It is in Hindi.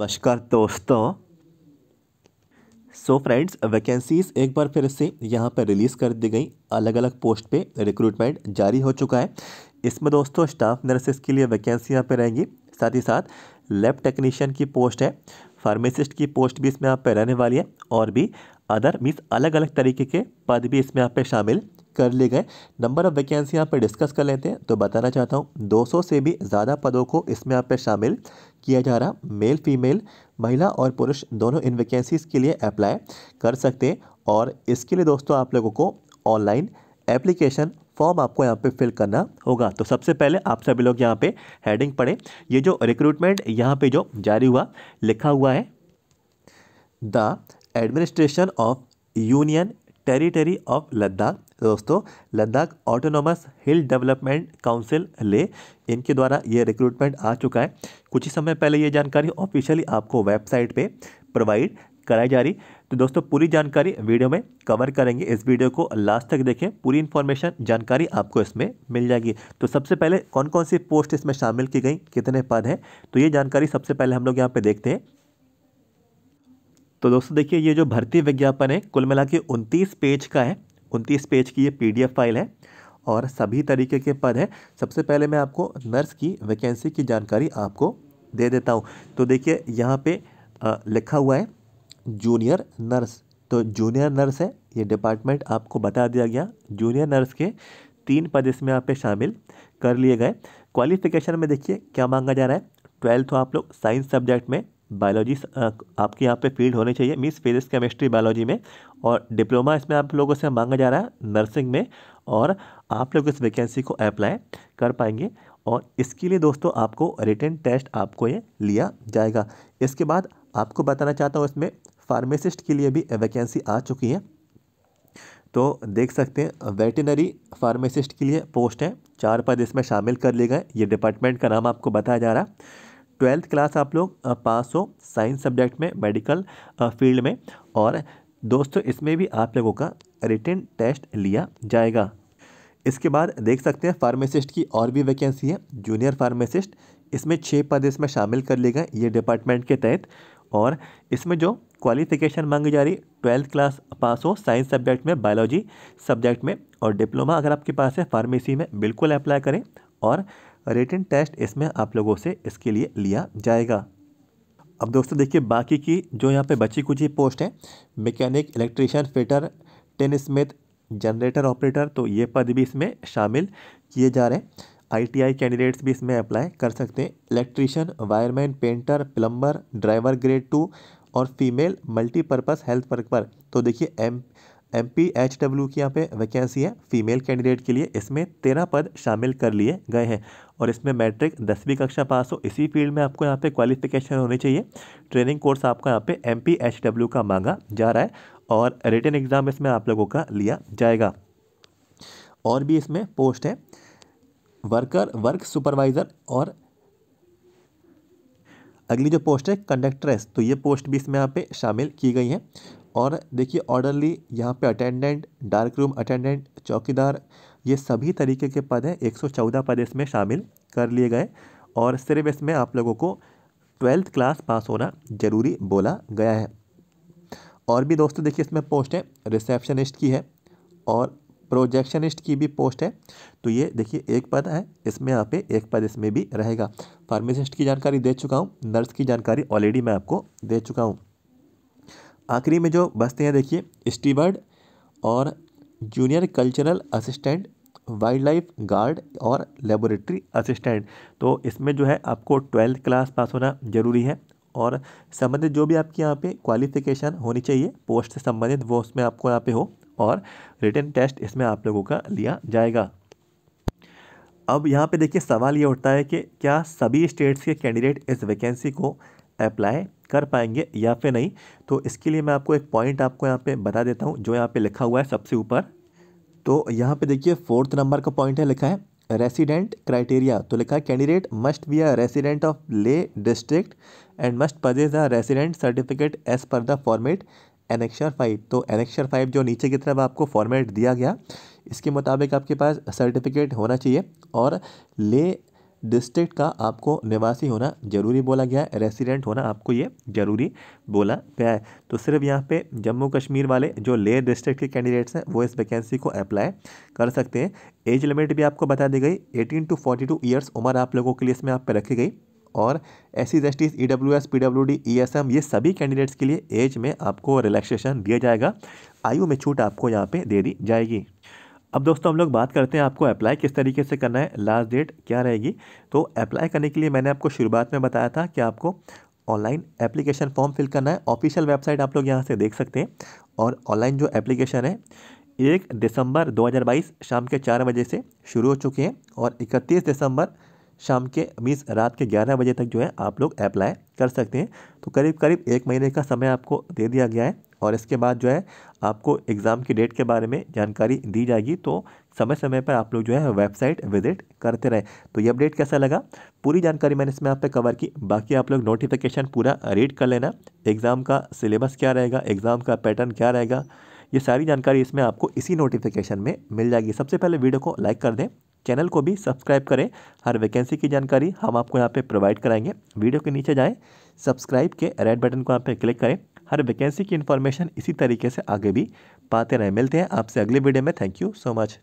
नमस्कार दोस्तों सो फ्रेंड्स वैकेंसीज एक बार फिर से यहाँ पर रिलीज़ कर दी गई अलग अलग पोस्ट पे रिक्रूटमेंट जारी हो चुका है इसमें दोस्तों स्टाफ नर्सेस के लिए वैकेंसी यहाँ पर रहेंगी साथ ही साथ लैब टेक्नीशियन की पोस्ट है फार्मेसिस्ट की पोस्ट भी इसमें यहाँ पर रहने वाली है और भी अदर मीन्स अलग अलग तरीके के पद भी इसमें यहाँ पर शामिल कर लिए गए नंबर ऑफ वैकेंसी यहाँ पर डिस्कस कर लेते हैं तो बताना चाहता हूँ 200 से भी ज़्यादा पदों को इसमें यहाँ पर शामिल किया जा रहा मेल फीमेल महिला और पुरुष दोनों इन वैकेंसीज़ के लिए अप्लाई कर सकते हैं और इसके लिए दोस्तों आप लोगों को ऑनलाइन एप्लीकेशन फॉर्म आपको यहाँ पे फिल करना होगा तो सबसे पहले आप सभी लोग यहाँ पे हेडिंग पढ़ें ये जो रिक्रूटमेंट यहाँ पे जो जारी हुआ लिखा हुआ है the administration of union territory of Ladakh तो दोस्तों Ladakh autonomous hill development council Leh इनके द्वारा ये रिक्रूटमेंट आ चुका है कुछ ही समय पहले ये जानकारी ऑफिशियली आपको वेबसाइट पे प्रोवाइड कराई जा रही तो दोस्तों पूरी जानकारी वीडियो में कवर करेंगे इस वीडियो को लास्ट तक देखें पूरी इन्फॉर्मेशन जानकारी आपको इसमें मिल जाएगी तो सबसे पहले कौन कौन सी पोस्ट इसमें शामिल की गई कितने पद हैं तो ये जानकारी सबसे पहले हम लोग यहाँ पर देखते हैं तो दोस्तों देखिए ये जो भर्ती विज्ञापन है कुल मिला के उनतीस पेज का है उनतीस पेज की ये पीडीएफ फाइल है और सभी तरीके के पद हैं सबसे पहले मैं आपको नर्स की वैकेंसी की जानकारी आपको दे देता हूँ तो देखिए यहाँ पे लिखा हुआ है जूनियर नर्स तो जूनियर नर्स है ये डिपार्टमेंट आपको बता दिया गया जूनियर नर्स के तीन पद इसमें आप शामिल कर लिए गए क्वालिफिकेशन में देखिए क्या मांगा जा रहा है ट्वेल्थ हो आप लोग साइंस सब्जेक्ट में बायोलॉजी आपके यहाँ पे फील्ड होनी चाहिए मीन्स फिजिक्स केमिस्ट्री बायोलॉजी में और डिप्लोमा इसमें आप लोगों से मांगा जा रहा है नर्सिंग में और आप लोग इस वैकेंसी को अप्लाई कर पाएंगे और इसके लिए दोस्तों आपको रिटर्न टेस्ट आपको ये लिया जाएगा इसके बाद आपको बताना चाहता हूँ इसमें फ़ार्मेसिस्ट के लिए भी वैकेंसी आ चुकी है तो देख सकते हैं वेटनरी फार्मेसिस्ट के लिए पोस्ट है चार पद इसमें शामिल कर लिए गए ये डिपार्टमेंट का नाम आपको बताया जा रहा है ट्वेल्थ क्लास आप लोग पास हो साइंस सब्जेक्ट में मेडिकल फील्ड में और दोस्तों इसमें भी आप लोगों का रिटर्न टेस्ट लिया जाएगा इसके बाद देख सकते हैं फार्मेसिस्ट की और भी वैकेंसी है जूनियर फार्मेसिस्ट इसमें छः पद इसमें शामिल कर लिए गए ये डिपार्टमेंट के तहत और इसमें जो क्वालिफिकेशन मांगी जा रही ट्वेल्थ क्लास पास हो साइंस सब्जेक्ट में बायोलॉजी सब्जेक्ट में और डिप्लोमा अगर आपके पास है फार्मेसी में बिल्कुल अप्लाई करें और रिटर्न टेस्ट इसमें आप लोगों से इसके लिए लिया जाएगा अब दोस्तों देखिए बाकी की जो यहाँ पे बची कुछ ही पोस्ट हैं mechanic electrician fitter tinsmith generator operator तो ये पद भी इसमें शामिल किए जा रहे हैं आईटीआई कैंडिडेट्स भी इसमें अप्लाई कर सकते हैं electrician wireman painter plumber driver grade two और female multipurpose health worker तो देखिए M M P H W की यहाँ पे वैकेंसी है फीमेल कैंडिडेट के लिए इसमें तेरह पद शामिल कर लिए गए हैं और इसमें मैट्रिक दसवीं कक्षा पास हो इसी फील्ड में आपको यहाँ पे क्वालिफिकेशन होनी चाहिए ट्रेनिंग कोर्स आपको यहाँ पे एम पी एच डब्ल्यू का मांगा जा रहा है और रिटर्न एग्ज़ाम इसमें आप लोगों का लिया जाएगा और भी इसमें पोस्ट है वर्कर वर्क सुपरवाइज़र और अगली जो पोस्ट है कंडक्ट्रेस तो ये पोस्ट भी इसमें यहाँ पे शामिल की गई हैं और देखिए ऑर्डरली यहाँ पे अटेंडेंट डार्क रूम अटेंडेंट चौकीदार ये सभी तरीके के पद हैं 114 पद इसमें शामिल कर लिए गए और सिर्फ इसमें आप लोगों को ट्वेल्थ क्लास पास होना ज़रूरी बोला गया है और भी दोस्तों देखिए इसमें पोस्ट है रिसेप्शनिस्ट की है और प्रोजेक्शनिस्ट की भी पोस्ट है तो ये देखिए एक पद है इसमें यहाँ पे एक पद इसमें भी रहेगा फार्मेसिस्ट की जानकारी दे चुका हूँ नर्स की जानकारी ऑलरेडी मैं आपको दे चुका हूँ आखिरी में जो बसते हैं देखिए स्टीवर्ड और junior cultural assistant wild life guard और लेबोरेटरी असिस्टेंट तो इसमें जो है आपको ट्वेल्थ क्लास पास होना ज़रूरी है और संबंधित जो भी आपके यहाँ पे क्वालिफिकेशन होनी चाहिए पोस्ट से संबंधित वो उसमें आपको यहाँ पे हो और रिटर्न टेस्ट इसमें आप लोगों का लिया जाएगा अब यहाँ पे देखिए सवाल ये उठता है कि क्या सभी स्टेट्स के कैंडिडेट इस वैकेंसी को अप्लाई कर पाएंगे या फिर नहीं तो इसके लिए मैं आपको एक पॉइंट आपको यहाँ पे बता देता हूँ जो यहाँ पे लिखा हुआ है सबसे ऊपर तो यहाँ पे देखिए फोर्थ नंबर का पॉइंट है लिखा है रेसिडेंट क्राइटेरिया तो लिखा है candidate must be a resident of Leh district and must possess a resident certificate as per the format annexure five तो एनेक्शर फाइव जो नीचे की तरफ आपको फॉर्मेट दिया गया इसके मुताबिक आपके पास सर्टिफिकेट होना चाहिए और ले डिस्ट्रिक्ट का आपको निवासी होना ज़रूरी बोला गया है रेसिडेंट होना आपको ये ज़रूरी बोला गया है तो सिर्फ यहाँ पे जम्मू कश्मीर वाले जो लेह डिस्ट्रिक्ट के कैंडिडेट्स हैं वो इस वैकेंसी को अप्लाई कर सकते हैं एज लिमिट भी आपको बता दी गई eighteen to forty two years उम्र आप लोगों के लिए इसमें आप पे रखी गई और S C S T E W S P W D E S M ये सभी कैंडिडेट्स के लिए एज में आपको रिलैक्सेशन दिया जाएगा आयु में छूट आपको यहाँ पे दे दी जाएगी अब दोस्तों हम लोग बात करते हैं आपको अप्लाई किस तरीके से करना है लास्ट डेट क्या रहेगी तो अप्लाई करने के लिए मैंने आपको शुरुआत में बताया था कि आपको ऑनलाइन एप्लीकेशन फॉर्म फिल करना है ऑफिशियल वेबसाइट आप लोग यहाँ से देख सकते हैं और ऑनलाइन जो एप्लीकेशन है एक दिसंबर 2022 शाम के चार बजे से शुरू हो चुके हैं और 31 दिसंबर शाम के मीस रात के ग्यारह बजे तक जो है आप लोग अप्लाई कर सकते हैं तो करीब करीब एक महीने का समय आपको दे दिया गया है और इसके बाद जो है आपको एग्ज़ाम की डेट के बारे में जानकारी दी जाएगी तो समय समय पर आप लोग जो है वेबसाइट विजिट करते रहे तो ये अपडेट कैसा लगा पूरी जानकारी मैंने इसमें आप पे कवर की बाकी आप लोग नोटिफिकेशन पूरा रीड कर लेना एग्ज़ाम का सिलेबस क्या रहेगा एग्ज़ाम का पैटर्न क्या रहेगा ये सारी जानकारी इसमें आपको इसी नोटिफिकेशन में मिल जाएगी सबसे पहले वीडियो को लाइक कर दें चैनल को भी सब्सक्राइब करें हर वैकेंसी की जानकारी हम आपको यहाँ पर प्रोवाइड कराएंगे वीडियो के नीचे जाएँ सब्सक्राइब के रेड बटन को यहाँ पर क्लिक करें हर वैकेंसी की इन्फॉर्मेशन इसी तरीके से आगे भी पाते रहें मिलते हैं आपसे अगले वीडियो में थैंक यू सो मच